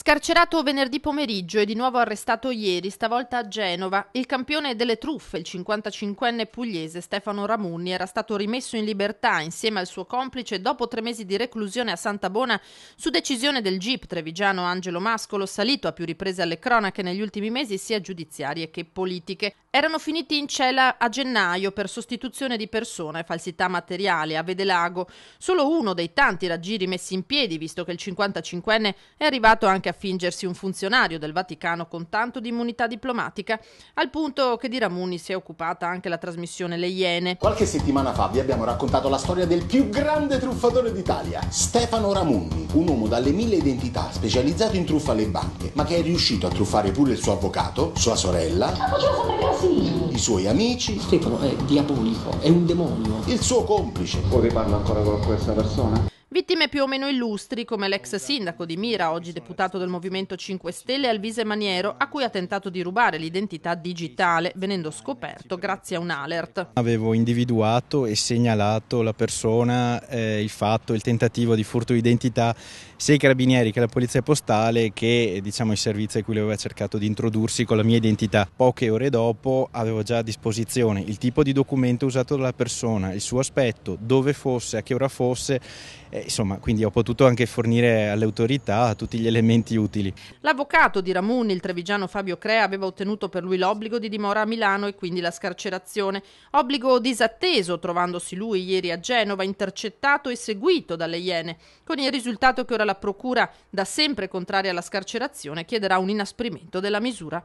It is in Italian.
Scarcerato venerdì pomeriggio e di nuovo arrestato ieri, stavolta a Genova, il campione delle truffe, il 55enne pugliese Stefano Ramunni, era stato rimesso in libertà insieme al suo complice dopo tre mesi di reclusione a Santa Bona su decisione del GIP trevigiano Angelo Mascolo, salito a più riprese alle cronache negli ultimi mesi sia giudiziarie che politiche. Erano finiti in cella a gennaio per sostituzione di persona e falsità materiale a Vedelago, solo uno dei tanti raggiri messi in piedi, visto che il 55enne è arrivato anche anche a fingersi un funzionario del Vaticano con tanto di immunità diplomatica, al punto che di Ramuni si è occupata anche la trasmissione Le Iene. Qualche settimana fa vi abbiamo raccontato la storia del più grande truffatore d'Italia, Stefano Ramuni, un uomo dalle mille identità specializzato in truffa alle banche, ma che è riuscito a truffare pure il suo avvocato, sua sorella, i suoi amici. Stefano è diabolico, è un demonio. Il suo complice. Ora parlo ancora con questa persona? Vittime più o meno illustri come l'ex sindaco di Mira, oggi deputato del Movimento 5 Stelle, Alvise Maniero, a cui ha tentato di rubare l'identità digitale, venendo scoperto grazie a un alert. Avevo individuato e segnalato la persona, eh, il fatto, il tentativo di furto di identità sia i carabinieri che la polizia postale che diciamo, i servizi a cui aveva cercato di introdursi con la mia identità. Poche ore dopo avevo già a disposizione il tipo di documento usato dalla persona, il suo aspetto, dove fosse, a che ora fosse eh, insomma, quindi ho potuto anche fornire alle autorità tutti gli elementi utili. L'avvocato di Ramuni, il trevigiano Fabio Crea, aveva ottenuto per lui l'obbligo di dimora a Milano e quindi la scarcerazione. Obbligo disatteso, trovandosi lui ieri a Genova, intercettato e seguito dalle Iene, con il risultato che ora la Procura, da sempre contraria alla scarcerazione, chiederà un inasprimento della misura.